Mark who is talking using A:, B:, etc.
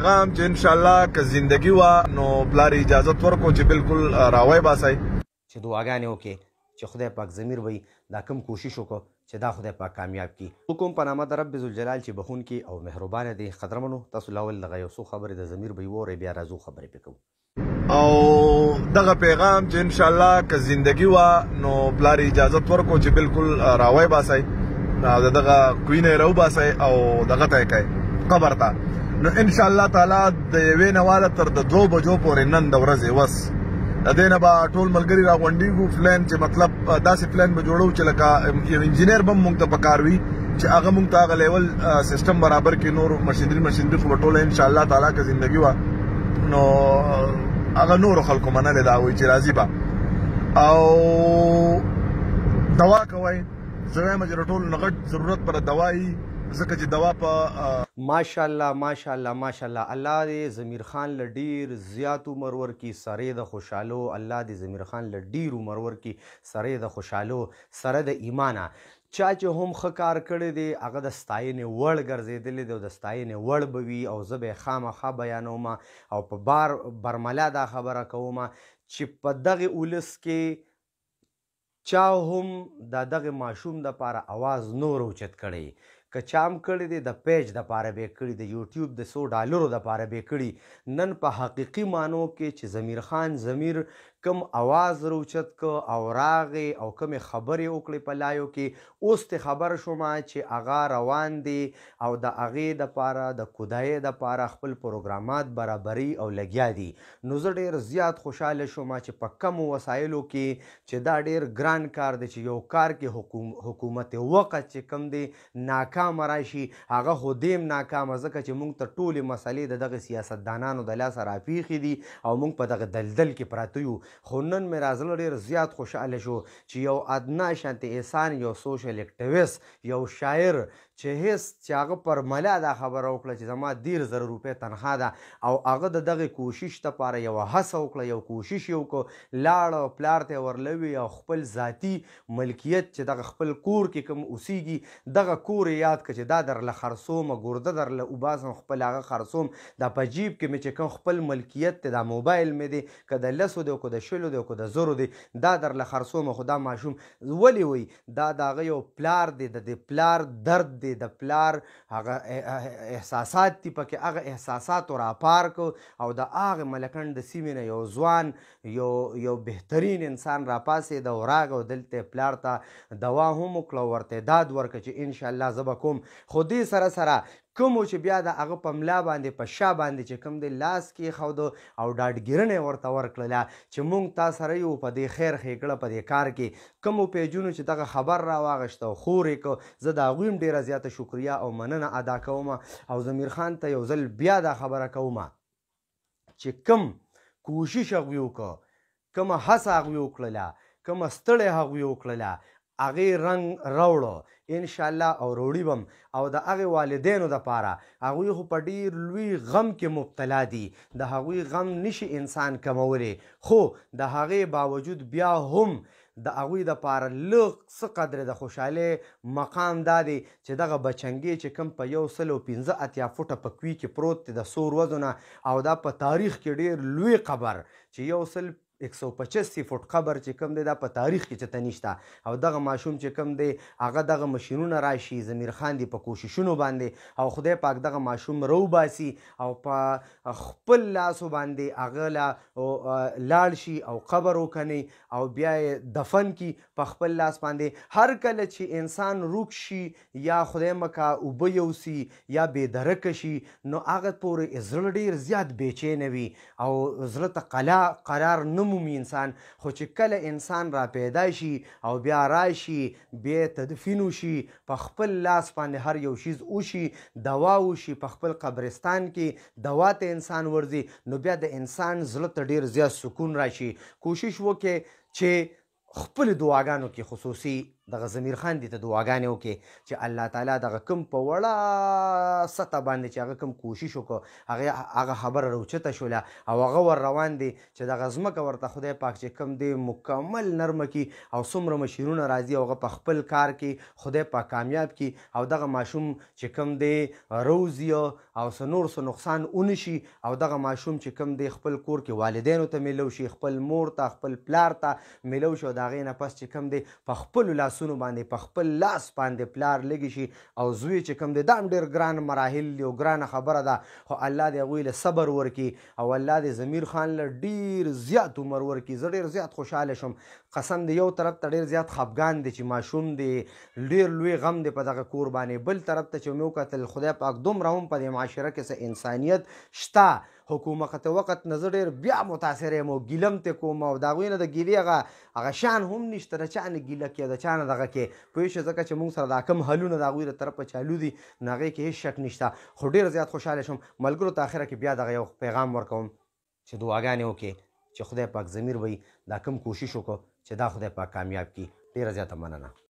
A: پیغام چې ان شاء الله که زندگی وا نو بلار اجازه ورکو چې بالکل راوي باسي چې
B: دعاګانې وکړي چې خدای پاک زمير وي دا کم کوشش وکړو چې دا خدای پاک کامیاب کړي حکم په نامه د رب ذوالجلال چې بهون کې او مهربان دي قدرمنو تاسو لاول لغه یو څو خبره د زمير وي وره بیا راځو خبرې
A: پکو او دغه پیغام چې ان شاء الله که زندگی وا نو بلار اجازه ورکو چې بالکل راوي باسي دغه کوینه راو باسي او دغه ته کوي قبر ته نو ان شاء الله تعالی د یوې نواله تر د دوو بجو پورې نن د ورځې وس د دې نه به ټول ملګری راغونډیږو پلان چې مطلب داسې پلان به جوړو چې لکه یو انجینیر به موږ ته پکار وي چې هغه موږ ته هغه لیول سیستم برابر کې نور مشینری مشینری خو ټول ان شاء الله تعالی که زندگی وا نو هغه نور خلکو منل دا وي چې راضي به او دوا کوي زه مې ټول نغټ ضرورت پر دوايي ځکه چې دوا په
B: ماشاءالله ماشاءالله ماشاءالله الله دې زمیر خان ل ډیر زیات عمر ورکی سره د خوشحالو الله دې زمیر خان ل ډیر عمر ورکی سره د خوشحالو سره د ایمانه چا چې هم ښه کار کړی دی هغه د ستاینې وړ ګرځېدلی دی او د ستاینې وړ به وي او زه به یې خامخا بیانوم او په بار برمله دا خبره کوم چې په دغه ولس کې چا هم د دغه ماشوم د پاره आवाज نور اوچت کړي که چام کړی دی د پیج د پاره به کړی د یوټیوب د 100 ډالرو د پاره به کړی نن په حقيقي مانو کې چې زمیر خان زمیر کم आवाज روچت ک او راغې او کمی خبرې وکړې په لایو کې اوس ته خبر شوم چې اغا روان دي او د اغې د پاره د کودای د پاره خپل پروګرامات برابري او لګیا دي نو زه ډیر زیات خوشاله شوم چې په کم وسایلو کې چې دا ډیر ګران کار دی چې یو کار کې حکومت وقت چې کم دی ناکام راشي هغه هودیم ناکام ځکه چې موږ ته ټوله مسلې د دغه سیاستدانانو د لاس راپیخي دي او موږ په دغه دلدل کې پراته یو خو نن میرازل ډیر زیات خوشاله شو چې یو ادنا شانتي احسان یو سوشل اکټیویست یو شاعر چې هیڅ چې هغه پر ملا دا خبره وکړه چې زما دیر زره روپۍ تنخوا ده او هغه د دغې کوشش دپاره یوه هڅه وکړه یو کوشش یې وکړو لاړه پلار ته یې ورلوي او خپل ذاتي ملکیت چې دغه خپل کور کې کوم اوسیږي دغه کور یې یاد کړه چې دا درله خرڅوم ګرده درله وباسم خپل هغه خرڅوم دا په جیب کې مې چې کوم خپل ملکیت دی دا موبایل مې دی که د لسو دی که د شلو دی که د زرو دی دا درله خرڅوم خو دا ماشوم ولې وایي دا د هغه یو پلار دی د دې پلار درد دی دی د پلار هغه احساسات دی پکې هغه احساسات را پار کو او د هغه ملکند د سیمې نه یو ځوان یو یو بهترین انسان را پاسې د وراغ او دلته پلار ته دوا هم کړو ورته داد ورک چې ان شاء الله زب کوم خو دې سره سره کوم چې بیا د هغه په ملا باندې په شا باندې چې کوم دی لاس کې خود او ډاډګیرنه ورته ورکړله چې مونږ تا سره یو په دې خیر خېګړه په دې کار کې کوم پیجونو چې دغه خبر را واغشته خورې کو زه د غویم ډیره زیاته شکریا او مننه ادا کوم او زمیر خان ته یو ځل بیا دا خبره کوم چې کوم کوشش هغوی وکړه کومه هڅه هغوی وکړله کومه ستړی هغوی وکړله هغه رنگ راوړو ان شاء الله او روړی بم او د هغه والدینو د پاره هغه خو په ډیر لوی غم کې مبتلا دي د هغه غم نشي انسان کمولی خو د هغه باوجود بیا هم د هغوی د پاره لږ څه قدرې د خوشحالۍ مقام دا دی چې دغه بچنګې چې کوم په یو سل او پنځه اتیا فوټه په کوي کې پروت دی د څو ورځو نه او دا په تاریخ کې ډیر لوی قبر چې یو سل 185 فوټ قبر چې کم دی دا په تاریخ کې چته نشته او دغه ماشوم چې کم دی هغه دغه ماشینونه راشي زمیر خان دی په کوششونو باندې او خدای پاک دغه ماشوم رو باسي او په خپل لاسو باندې هغه لا لاړ شي او قبر وکني او بیا دفن کی په خپل لاس باندې هر کله چې انسان روک شي یا خدای مکا وب یوسي یا بې درک شي نو هغه پورې زړه ډیر زیات بیچینه وي او زړه ته قلا قرار نم مومي انسان خو چې کله انسان را پیدا شي او بیا راشي بیا تدفین وشي په خپل لاس باندې هر یو شیز وشي دوا وشي په خپل قبرستان کې دوا ته انسان ورځي نو بیا د انسان زړه ته ډیر زیات سکون راشي کوشش وکړي چې خپل دعاګانو کې خصوصي دغه زمیر خان دې ته دعاګانې وکړي چې الله تعالی دغه کم په وړه سطح باندې چې هغه کم کوشش وکړو هغه هغه خبره راوچته شوله او هغه ور روان دی چې دغه ځمکه ورته خدای پاک چې کم دی مکمل نرمه کی او څومره مشیرونه راځي او هغه په خپل کار کې خدای پاک کامیاب کی او دغه ماشوم چې کم دی روزي او سنور سو نقصان اونشي او دغه ماشوم چې کم دی خپل کور کې والدینو ته ملو شي خپل مور ته خپل پلار ته ملو شي او دغه نه پس چې کم دی په خپل لاس لاسونو باندې په خپل لاس باندې پلار لګی شي او زوی چې کوم دی دا هم ډیر ګران مراحل دی او ګرانه خبره ده خو الله دې هغوی له صبر ورکړي او الله دې ضمیر خان له ډیر زیات عمر ورکړي زه ډیر زیات خوشحاله شم قسم دی یو طرف ته ډیر زیات خفګان دی چې ماشوم دی ډیر لوی غم دی په دغه کور باندې بل طرف ته چې مې وکتل خدای پاک دومره هم په دې معاشره کې څه انسانیت شته حکومت ته وخت نظر ډیر بیا متاثر مو ګیلم ته کوم او دا غوینه د ګیلی هغه هغه شان هم نشته را چانه ګیله کې دا چانه دغه کې پوه شو ځکه چې موږ سره دا کم حلونه دا غویره طرف چالو دي ناغه کې هیڅ شک نشته خو ډیر زیات خوشاله شم ملګرو ته اخره کې بیا دغه یو پیغام ورکوم چې دعاګانې وکړي چې خدای پاک زمیر وي دا کم کوشش وکړو چې دا خدای پاک کامیاب کړي ډیره زیاته مننه